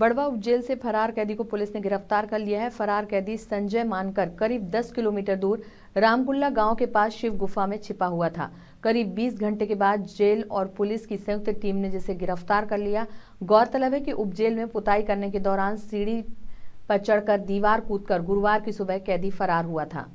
बड़वा उपजेल से फरार कैदी को पुलिस ने गिरफ्तार कर लिया है फरार कैदी संजय मानकर करीब 10 किलोमीटर दूर रामकुल्ला गांव के पास शिव गुफा में छिपा हुआ था करीब 20 घंटे के बाद जेल और पुलिस की संयुक्त टीम ने जिसे गिरफ्तार कर लिया गौरतलब है कि उपजेल में पुताई करने के दौरान सीढ़ी पर चढ़कर दीवार कूदकर गुरुवार की सुबह कैदी फरार हुआ था